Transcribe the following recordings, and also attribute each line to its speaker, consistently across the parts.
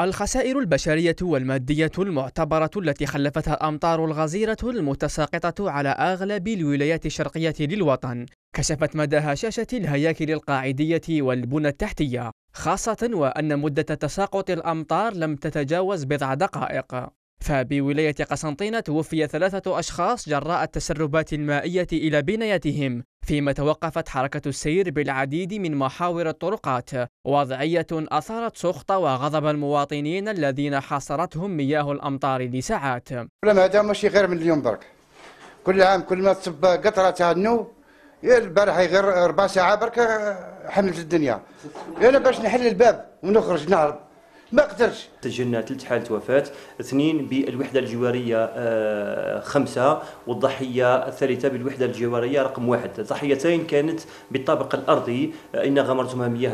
Speaker 1: الخسائر البشرية والمادية المعتبرة التي خلفتها أمطار الغزيرة المتساقطة على أغلب الولايات الشرقية للوطن كشفت مدى هشاشة الهياكل القاعدية والبنى التحتية خاصة وأن مدة تساقط الأمطار لم تتجاوز بضع دقائق فبولاية قسنطينة توفي ثلاثة أشخاص جراء التسربات المائية إلى بنايتهم فيما توقفت حركة السير بالعديد من محاور الطرقات وضعية أثارت سخط وغضب المواطنين الذين حاصرتهم مياه الأمطار لساعات ما
Speaker 2: هذا ماشي غير من اليوم برك كل عام كل ما تصب قطرة تاع النو البارح غير ربع ساعة برك حملت الدنيا أنا باش نحل الباب ونخرج
Speaker 3: نهرب ما قدرش سجلنا ثلاث حالات وفاة اثنين بالوحدة الجوارية آه، خمسة والضحية الثالثة بالوحدة الجوارية رقم واحد ضحيتين كانت بالطابق الأرضي آه، إن غمرتهما مياه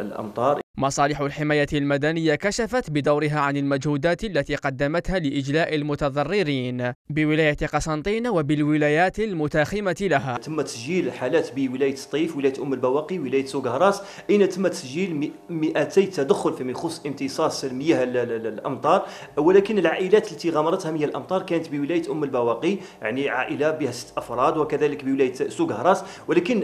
Speaker 3: الأمطار
Speaker 1: مصالح الحماية المدنية كشفت بدورها عن المجهودات التي قدمتها لإجلاء المتضررين بولاية قسنطين وبالولايات المتاخمة لها تم تسجيل
Speaker 3: حالات بولاية سطيف ولاية أم البواقي ولاية سوق هراس أين تم تسجيل 200 تدخل فيما يخص امتصاص المياه الأمطار ولكن العائلات التي غمرتها مياه الأمطار كانت بولاية أم البواقي يعني عائلة بها ست أفراد وكذلك بولاية سوق هراس ولكن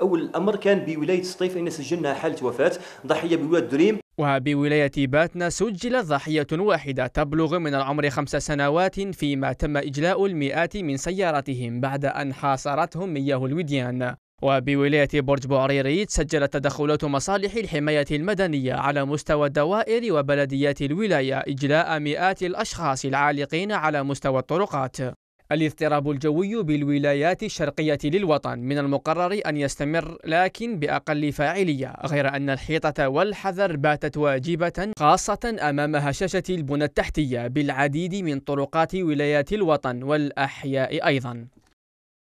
Speaker 3: أول الأمر كان بولاية سطيف أين سجلنا حالة الوفاة ضحية بواد دريم
Speaker 1: وبولاية باتنا سجلت ضحية واحدة تبلغ من العمر خمس سنوات فيما تم إجلاء المئات من سياراتهم بعد أن حاصرتهم مياه الوديان وبولاية برج بوعريريت سجلت تدخلات مصالح الحماية المدنية على مستوى الدوائر وبلديات الولاية إجلاء مئات الأشخاص العالقين على مستوى الطرقات الاضطراب الجوي بالولايات الشرقية للوطن من المقرر أن يستمر لكن بأقل فاعلية غير أن الحيطة والحذر باتت واجبة خاصة أمام هشاشة البنى التحتية بالعديد من طرقات ولايات الوطن والأحياء أيضا